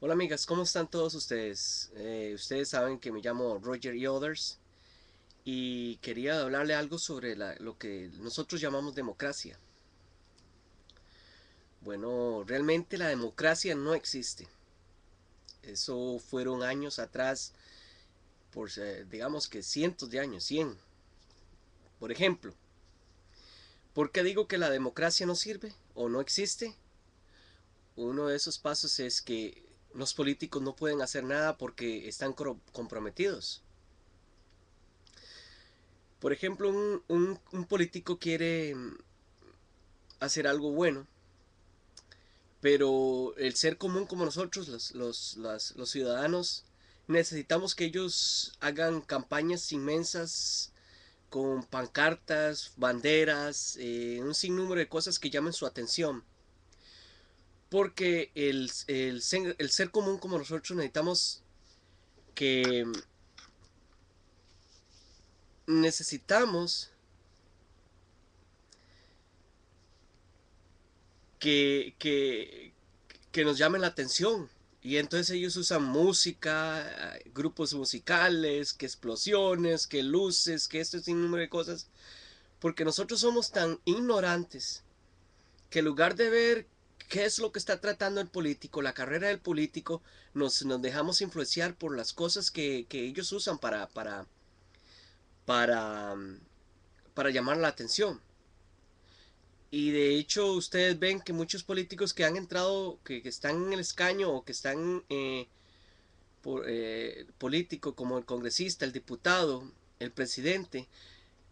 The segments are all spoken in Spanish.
Hola amigas, ¿cómo están todos ustedes? Eh, ustedes saben que me llamo Roger y Others y quería hablarle algo sobre lo que nosotros llamamos democracia. Bueno, realmente la democracia no existe. Eso fueron años atrás, por eh, digamos que cientos de años, 100. Por ejemplo, ¿por qué digo que la democracia no sirve o no existe? Uno de esos pasos es que los políticos no pueden hacer nada porque están comprometidos. Por ejemplo, un, un, político quiere mm, hacer algo bueno, pero el ser común como nosotros, los, los, ciudadanos, necesitamos que ellos hagan campañas inmensas con pancartas, banderas, eh, un sinnúmero de cosas que llamen su atención porque el, ser común como nosotros necesitamos que mm, necesitamos que, que, nos llamen la atención. Y entonces ellos usan música, grupos musicales, que explosiones, que luces, que esto es este número de cosas. Porque nosotros somos tan ignorantes que en lugar de ver ¿Qué es lo que está tratando el político? La carrera del político, nos, dejamos influenciar por las cosas que, ellos usan para, para, para, mm, para llamar la atención. Y de hecho ustedes ven que muchos políticos que han entrado, que, están en el escaño o que están eh, por, eh, político como el congresista, el diputado, el presidente,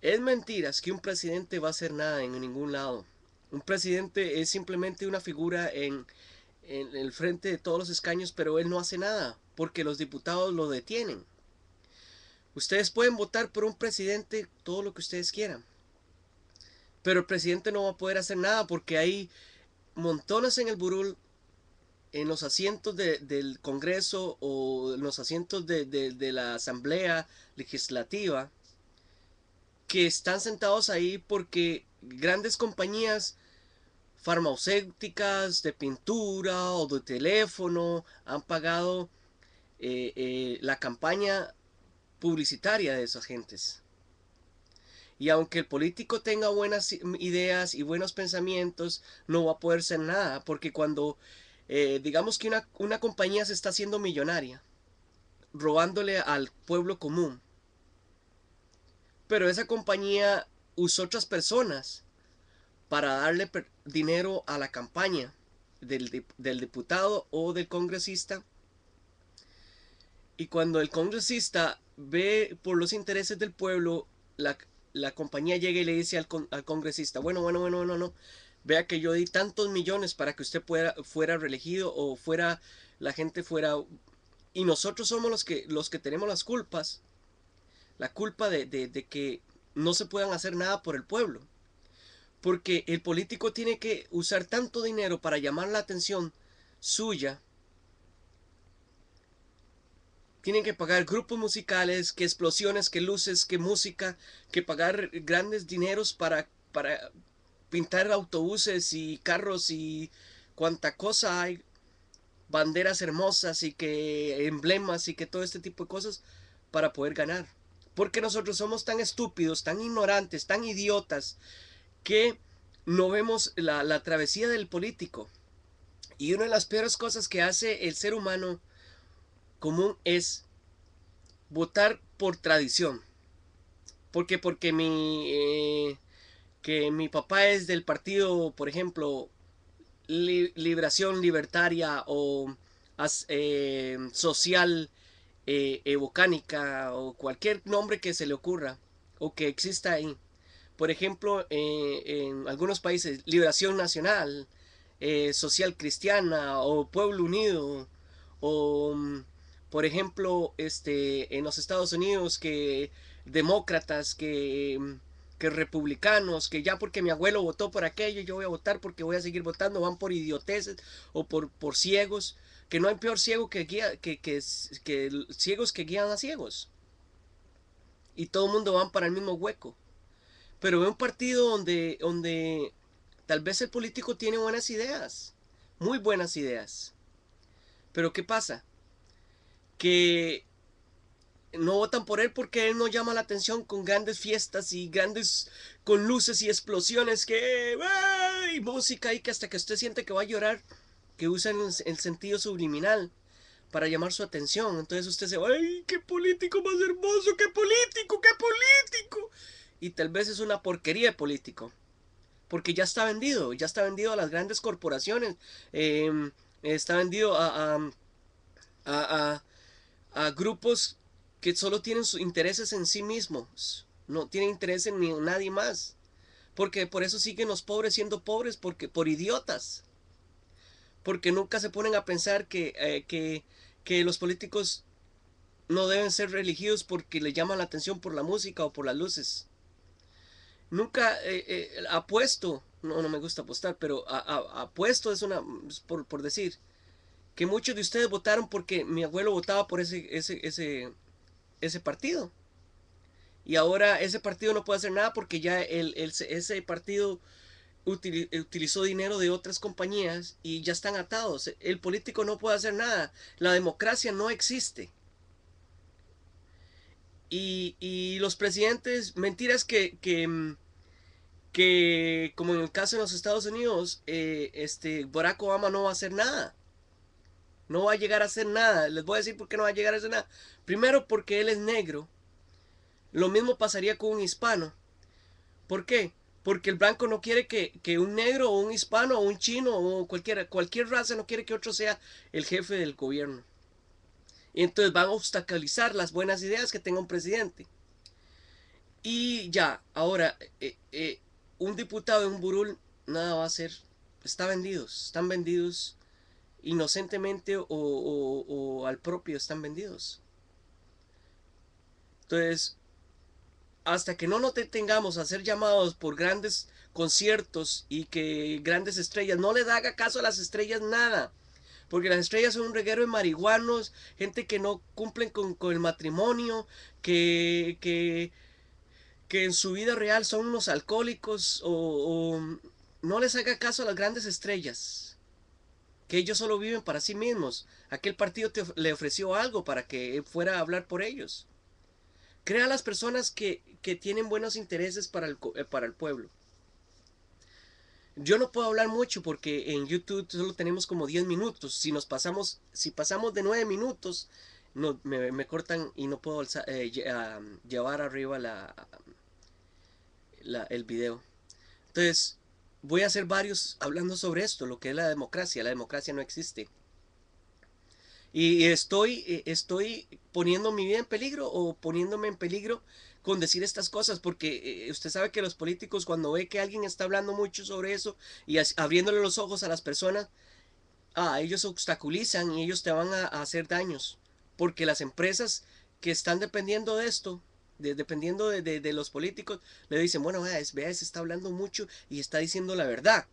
es mentiras que un presidente va a hacer nada en ningún lado. Un presidente es simplemente una figura en, el frente de todos los escaños, pero él no hace nada porque los diputados lo detienen. Ustedes pueden votar por un presidente todo lo que ustedes quieran, pero el presidente no va a poder hacer nada porque hay montones en el burul, en los asientos del Congreso o en los asientos de, de la Asamblea Legislativa, que están sentados ahí porque grandes compañías farmacéuticas, de pintura o de teléfono han pagado eh, eh, la campaña publicitaria de esas agentes. Y aunque el político tenga buenas ideas y buenos pensamientos, no va a poder ser nada, porque cuando eh, digamos que una, una compañía se está haciendo millonaria, robándole al pueblo común, pero esa compañía usó otras personas para darle dinero a la campaña del, del diputado o del congresista. Y cuando el congresista ve por los intereses del pueblo, la, compañía llega y le dice al, congresista, bueno, bueno, bueno, no no, vea que yo di tantos millones para que usted fuera reelegido o fuera, la gente fuera, y nosotros somos los que, los que tenemos las culpas, la culpa de, de, de que no se puedan hacer nada por el pueblo. Porque el político tiene que usar tanto dinero para llamar la atención suya. Tienen que pagar grupos musicales, que explosiones, que luces, que música, que pagar grandes dineros para, para pintar autobuses y carros y cuanta cosa hay, banderas hermosas y que emblemas y que todo este tipo de cosas para poder ganar. Porque nosotros somos tan estúpidos, tan ignorantes, tan idiotas, que no vemos la, travesía del político. Y una de las peores cosas que hace el ser humano común es votar por tradición. Porque, porque mi, eh, que mi papá es del partido, por ejemplo, Liberación Libertaria o eh, Social eh, Evocánica o cualquier nombre que se le ocurra o que exista ahí. Por ejemplo, eh, en algunos países, Liberación Nacional, eh, Social Cristiana o Pueblo Unido, o mm, por ejemplo, este, en los Estados Unidos, que demócratas, mm, que, republicanos, que ya porque mi abuelo votó por aquello, yo voy a votar porque voy a seguir votando, van por idioteces o por, por ciegos, que no hay peor ciego que, guía, que, que, que ciegos que guían a ciegos. Y todo el mundo van para el mismo hueco. Pero ve un partido donde, donde tal vez el político tiene buenas ideas, muy buenas ideas. Pero ¿qué pasa? Que no votan por él porque él no llama la atención con grandes fiestas y grandes con luces y explosiones que y música y que hasta que usted siente que va a llorar que usan el sentido subliminal para llamar su atención entonces usted se ay qué político más hermoso qué político qué político y tal vez es una porquería de político, porque ya está vendido, ya está vendido a las grandes corporaciones, em, está vendido a, a, grupos que solo tienen sus intereses en sí mismos, no tienen interés en, nadie más, porque por eso siguen los pobres siendo pobres, porque por idiotas, porque nunca se ponen a pensar que, eh, que, que los políticos no deben ser religiosos porque le llaman la atención por la música o por las luces nunca eh, eh, apuesto, no, no me gusta apostar, pero apuesto es una, por, por, decir, que muchos de ustedes votaron porque mi abuelo votaba por ese, ese, ese, partido. Y ahora ese partido no puede hacer nada porque ya ese partido utilizó dinero de otras compañías y ya están atados. El político no puede hacer nada. La democracia no existe y, y los presidentes, mentiras que, que, mm, que, como en el caso de los Estados Unidos, eh, este, Barack Obama no va a hacer nada. No va a llegar a hacer nada. Les voy a decir por qué no va a llegar a hacer nada. Primero porque él es negro. Lo mismo pasaría con un hispano. ¿Por qué? Porque el blanco no quiere que, que un negro o un hispano o un chino o cualquiera, cualquier raza no quiere que otro sea el jefe del gobierno. Y entonces van a obstaculizar las buenas ideas que tenga un presidente. Y ya, ahora, eh, eh, un diputado de un burul nada va a hacer. Está vendidos, están vendidos inocentemente o, al propio están vendidos. Entonces, hasta que no nos detengamos a ser llamados por grandes conciertos y que grandes estrellas, no les haga caso a las estrellas nada porque las estrellas son un reguero de marihuanos, gente que no cumplen con, el matrimonio, que, que, en su vida real son unos alcohólicos o, no les haga caso a las grandes estrellas, que ellos solo viven para sí mismos. Aquel partido le ofreció algo para que fuera a hablar por ellos. Crea a las personas que, tienen buenos intereses para el eh, pueblo yo no puedo hablar mucho porque en YouTube solo tenemos como 10 minutos. Si nos pasamos, si pasamos de 9 minutos, no, me, cortan y no puedo eh, ah, llevar arriba la, la, el video. Entonces, voy a hacer varios hablando sobre esto, lo que es la democracia. La democracia no existe. Y estoy, e, estoy poniendo mi vida en peligro o poniéndome en peligro con decir estas cosas, porque e, e, usted sabe que los políticos cuando ve que alguien está hablando mucho sobre eso y abriéndole los ojos a las personas, ah, ellos obstaculizan y ellos te van a, hacer daños, porque las empresas que están dependiendo de esto, dependiendo de, los políticos, le dicen, bueno, vea, vea, se está hablando mucho y está diciendo la verdad.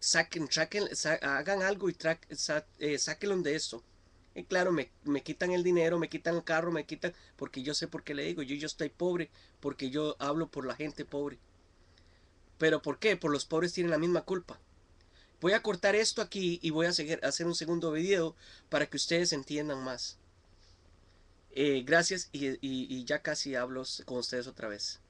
Saquen, traquen, hagan algo y eh, de esto claro, me, quitan el dinero, me quitan el carro, me quitan, porque yo sé por qué le digo, yo, yo estoy pobre, porque yo hablo por la gente pobre. ¿Pero por qué? Por los pobres tienen la misma culpa. Voy a cortar esto aquí y voy a seguir, hacer un segundo video para que ustedes entiendan más. Eh, gracias y ya casi hablo con ustedes otra vez.